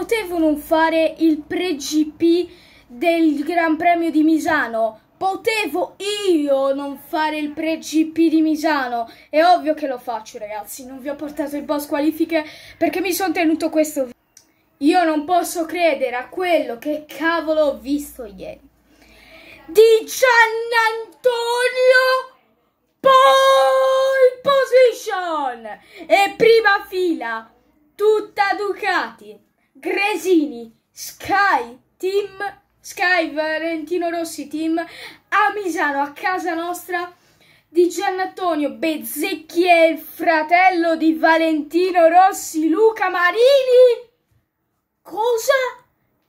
potevo non fare il pre-GP del Gran Premio di Misano? Potevo io non fare il pre-GP di Misano? È ovvio che lo faccio ragazzi, non vi ho portato il boss qualifiche perché mi sono tenuto questo video. Io non posso credere a quello che cavolo ho visto ieri. Di Giannantonio Pole Position! E prima fila, tutta Ducati. Gresini, Sky Team, Sky Valentino Rossi Team a Misano, a casa nostra di Giannattonio Bezzecchi è il fratello di Valentino Rossi, Luca Marini. Cosa?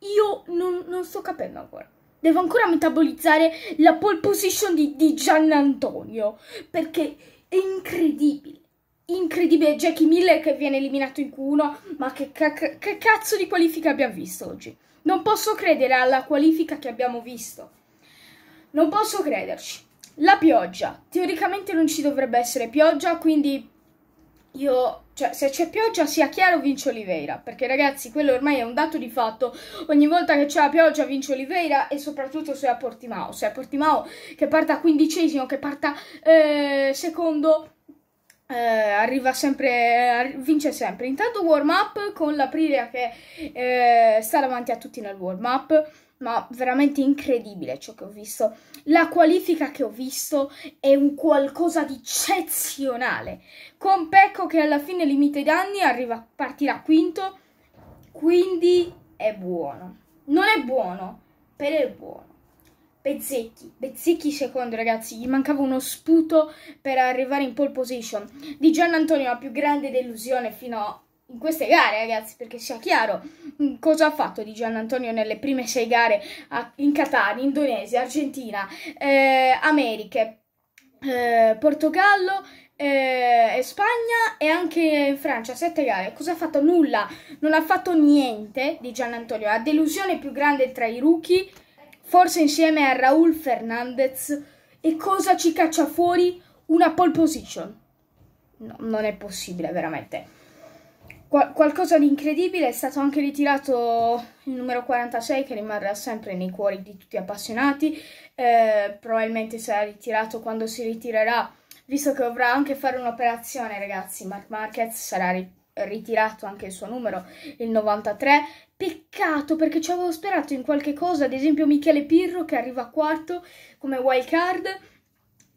Io non, non sto capendo ancora. Devo ancora metabolizzare la pole position di, di Giannantonio perché è incredibile incredibile Jackie Miller che viene eliminato in Q1, ma che, c- che cazzo di qualifica abbiamo visto oggi? Non posso credere alla qualifica che abbiamo visto. Non posso crederci. La pioggia. Teoricamente non ci dovrebbe essere pioggia, quindi io, cioè, se c'è pioggia sia chiaro vince Oliveira, perché ragazzi, quello ormai è un dato di fatto. Ogni volta che c'è la pioggia vince Oliveira e soprattutto se è a Portimao, se è a Portimao che parta quindicesimo, che parta eh, secondo eh, arriva sempre, vince sempre. Intanto warm up con la che eh, sta davanti a tutti nel warm up, ma veramente incredibile ciò che ho visto. La qualifica che ho visto è un qualcosa di eccezionale. Con Pecco che alla fine limita i danni, arriva, partirà quinto, quindi è buono. Non è buono, però è buono. Bezzecchi, Bezzecchi secondo ragazzi, gli mancava uno sputo per arrivare in pole position. Di Gian Antonio la più grande delusione fino a in queste gare, ragazzi, perché sia chiaro mm, cosa ha fatto Di Gian Antonio nelle prime sei gare in Qatar, Indonesia, Argentina, eh, Americhe, eh, Portogallo, eh, Spagna e anche in Francia, sette gare. Cosa ha fatto? Nulla, non ha fatto niente Di Gian Antonio. La delusione più grande tra i rookie forse insieme a Raul Fernandez, e cosa ci caccia fuori? Una pole position. No, non è possibile, veramente. Qual qualcosa di incredibile è stato anche ritirato il numero 46 che rimarrà sempre nei cuori di tutti gli appassionati. Eh, probabilmente sarà ritirato quando si ritirerà, visto che dovrà anche fare un'operazione, ragazzi. Mark Marquez sarà ritirato ritirato anche il suo numero, il 93. Peccato perché ci avevo sperato in qualche cosa, ad esempio Michele Pirro che arriva a quarto come wild card.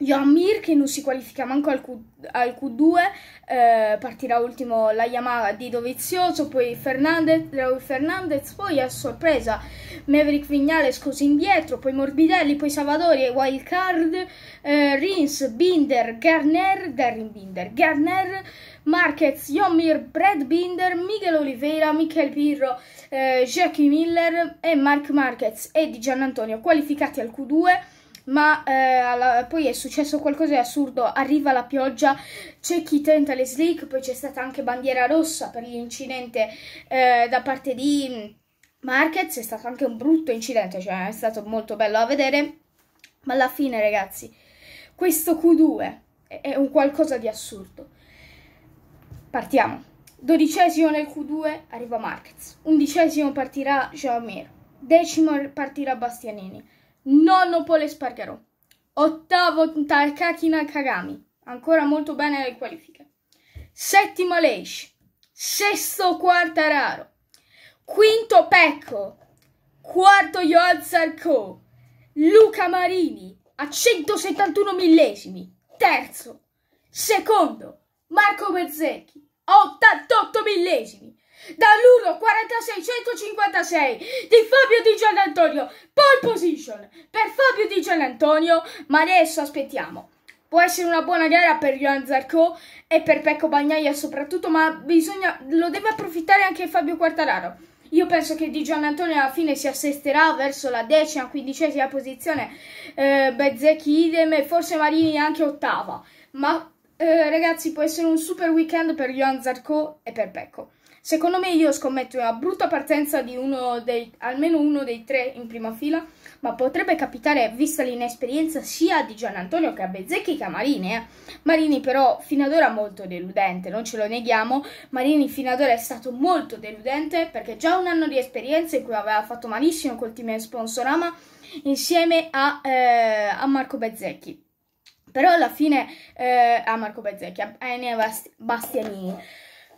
Yamir che non si qualifica manco al, Q, 2 eh, partirà ultimo la Yamaha di Dovizioso, poi Fernandez, Raul Fernandez, poi a sorpresa Maverick Vignales così indietro, poi Morbidelli, poi Savadori e Wildcard, eh, Rins, Binder, Garner, Darren Binder, Garner, Marquez, Jomir, Brad Binder, Miguel Oliveira, Michel Pirro, eh, Jackie Miller e Mark Marquez e di Giannantonio qualificati al Q2 ma eh, alla, poi è successo qualcosa di assurdo, arriva la pioggia, c'è chi tenta le slick, poi c'è stata anche bandiera rossa per l'incidente eh, da parte di Marquez, è stato anche un brutto incidente, cioè è stato molto bello a vedere, ma alla fine ragazzi, questo Q2 è, è un qualcosa di assurdo. Partiamo. Dodicesimo nel Q2 arriva Marquez. Undicesimo partirà jean Jamir. Decimo partirà Bastianini. Nono Pole Spargarò. Ottavo Takaki Nakagami. Ancora molto bene le qualifiche. Settimo Leish. Sesto Quarta Raro. Quinto Pecco. Quarto Yoel Sarko. Luca Marini a 171 millesimi. Terzo. Secondo. Marco Mezzecchi, 88 millesimi. Dall'Uro 4656 di Fabio Di Gianantonio, pole position per Fabio Di Gianantonio, ma adesso aspettiamo. Può essere una buona gara per Johan Zarco e per Pecco Bagnaia soprattutto, ma bisogna, lo deve approfittare anche Fabio Quartararo. Io penso che Di Gianantonio alla fine si assesterà verso la decima, quindicesima posizione, eh, Bezzecchi idem e forse Marini anche ottava, ma eh, ragazzi, può essere un super weekend per Johan Zarco e per Pecco. Secondo me io scommetto una brutta partenza di uno dei, almeno uno dei tre in prima fila, ma potrebbe capitare, vista l'inesperienza sia di Gian Antonio che a Bezzecchi che a Marini. Eh. Marini però fino ad ora molto deludente, non ce lo neghiamo, Marini fino ad ora è stato molto deludente perché già un anno di esperienza in cui aveva fatto malissimo col team Sponsorama insieme a, eh, a Marco Bezzecchi però alla fine eh, a Marco Bezzecchi, a Enea Bastianini.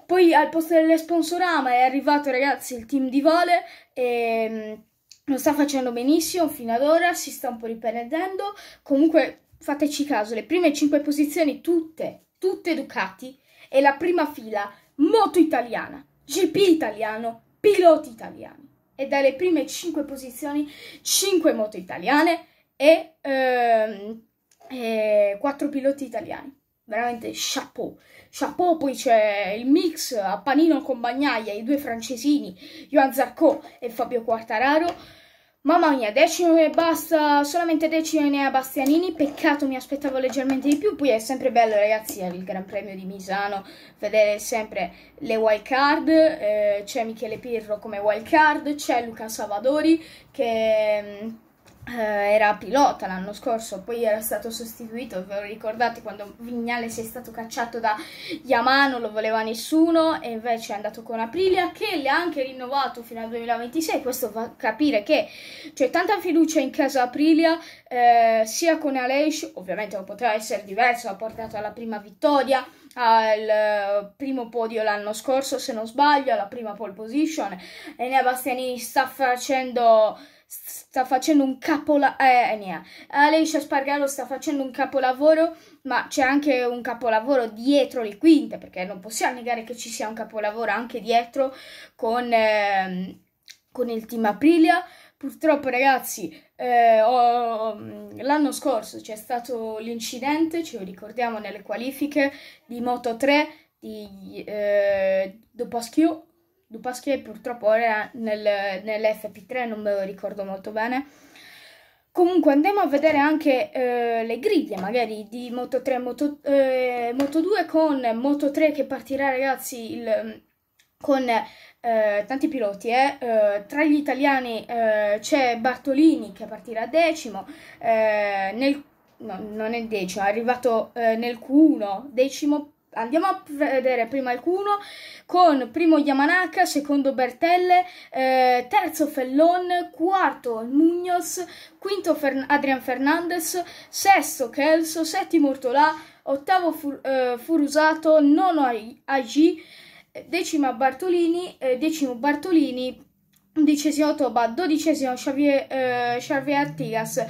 Poi al posto delle sponsorama è arrivato ragazzi il team di Vole e ehm, lo sta facendo benissimo fino ad ora, si sta un po' riprendendo. Comunque fateci caso, le prime 5 posizioni tutte, tutte Ducati e la prima fila moto italiana, GP italiano, piloti italiani. E dalle prime 5 posizioni 5 moto italiane e ehm, e eh, quattro piloti italiani. Veramente chapeau. Chapeau, poi c'è il mix a panino con bagnaia, i due francesini, Johan Zarco e Fabio Quartararo. Mamma mia, decimo e basta, solamente decimo ne ha Bastianini, peccato mi aspettavo leggermente di più, poi è sempre bello ragazzi il Gran Premio di Misano, vedere sempre le wild card, eh, c'è Michele Pirro come wild card, c'è Luca Salvadori che mm, eh, era pilota l'anno scorso, poi era stato sostituito, ve lo ricordate quando Vignale si è stato cacciato da Yamaha, non lo voleva nessuno e invece è andato con Aprilia che le ha anche rinnovato fino al 2026, questo fa capire che c'è tanta fiducia in casa Aprilia eh, sia con Aleix, ovviamente non poteva essere diverso, ha portato alla prima vittoria, al eh, primo podio l'anno scorso se non sbaglio, alla prima pole position e Nea Bastianini sta facendo sta facendo un capolavoro, eh, eh, Alice Spargaro sta facendo un capolavoro, ma c'è anche un capolavoro dietro le quinte, perché non possiamo negare che ci sia un capolavoro anche dietro con, eh, con il team Aprilia. Purtroppo ragazzi, eh, mm, l'anno scorso c'è stato l'incidente, ce lo ricordiamo nelle qualifiche di Moto 3 di eh, Dopaschiu Dupas che purtroppo era nel, nell'FP3, non me lo ricordo molto bene. Comunque andiamo a vedere anche eh, le griglie magari di Moto3 e Moto, eh, Moto2 con Moto3 che partirà ragazzi il, con eh, tanti piloti. Eh. Eh, tra gli italiani eh, c'è Bartolini che partirà decimo, nel, no, non è decimo, è arrivato nel Q1, decimo Andiamo a vedere prima alcuno con primo Yamanaka, secondo Bertelle, eh, terzo Fellon, quarto Munoz, quinto Fern Adrian Fernandez, sesto Kelso, settimo Ortolà, ottavo Fur eh, Furusato, nono Agi, eh, decima Bartolini, eh, decimo Bartolini, undicesimo Toba, dodicesimo Xavier, eh, Xavier Artigas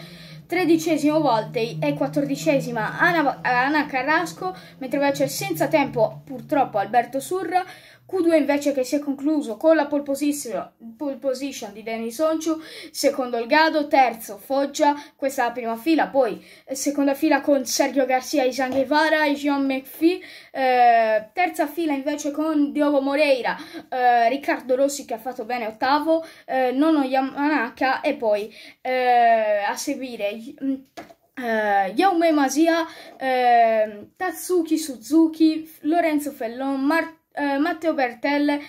tredicesimo volte e quattordicesima Ana, Ana Carrasco, mentre invece senza tempo purtroppo Alberto Surra, Q2 invece che si è concluso con la pole position, pole position di Denis Onciu, secondo il Gado, terzo Foggia, questa è la prima fila, poi eh, seconda fila con Sergio Garcia, Isan Guevara e Jean McPhee, eh, terza fila invece con Diogo Moreira, eh, Riccardo Rossi che ha fatto bene ottavo, eh, nono Yamanaka e poi eh, a seguire... Uh, Yaume Masia, uh, Tatsuki Suzuki, Lorenzo Fellon, Martin eh, Matteo Bertelle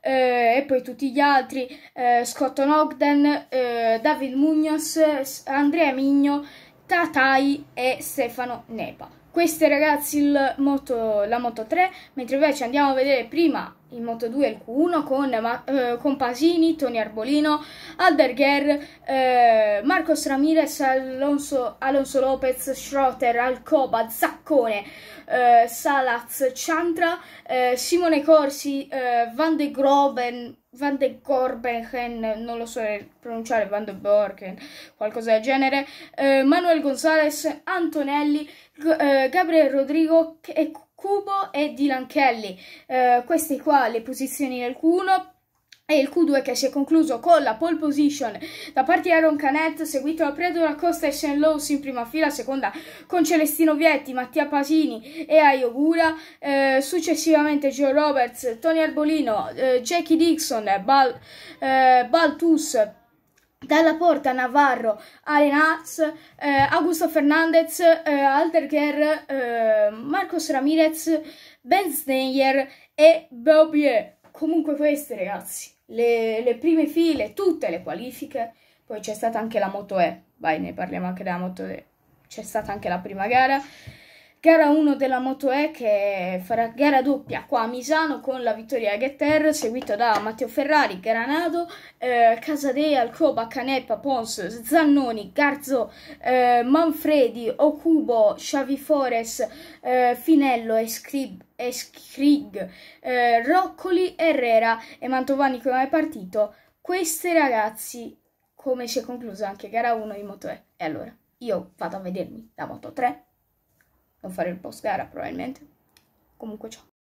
eh, e poi tutti gli altri, eh, Scott Ogden, eh, David Munoz, Andrea Migno, Tatai e Stefano Nepa. Questo è ragazzi moto, la Moto 3, mentre invece andiamo a vedere prima il Moto 2 e il Q1 con, eh, con Pasini, Tony Arbolino, Albergher, eh, Marcos Ramirez, Alonso, Alonso, Lopez, Schroeter, Alcoba, Zaccone, eh, Salaz, Ciantra, eh, Simone Corsi, eh, Van de Groven, Van de Gorbenhen, non lo so eh, pronunciare, Van de Borken, qualcosa del genere, eh, Manuel Gonzalez, Antonelli, eh, Gabriel Rodrigo, e eh, e Dylan Kelly. Eh, queste qua le posizioni del Q1 e il Q2 che si è concluso con la pole position da parte di Aaron Canet, seguito da Predo da Costa e Shane Lowe's in prima fila, seconda con Celestino Vietti, Mattia Pasini e Ayogura, eh, successivamente Joe Roberts, Tony Arbolino, eh, Jackie Dixon, Bal, eh, Baltus, dalla Porta, Navarro, Arenaz, eh, Augusto Fernandez, eh, Alderger, eh, Marcos Ramirez, Ben Steyer e Bobier. Comunque queste ragazzi le, le prime file, tutte le qualifiche, poi c'è stata anche la Moto E, vai ne parliamo anche della Moto E, c'è stata anche la prima gara, Gara 1 della Moto E che farà gara doppia qua a Misano con la vittoria Getter, seguito da Matteo Ferrari, Granado, eh, Casadei, Alcoba, Caneppa, Pons, Zannoni, Garzo, eh, Manfredi, Ocubo, Xavi Fores, eh, Finello e Scrib. Eh, Roccoli, Herrera e Mantovani come è partito. Questi ragazzi, come si è conclusa anche gara 1 di Moto E. E allora, io vado a vedermi la Moto 3 a fare il post gara probabilmente. Comunque ciao.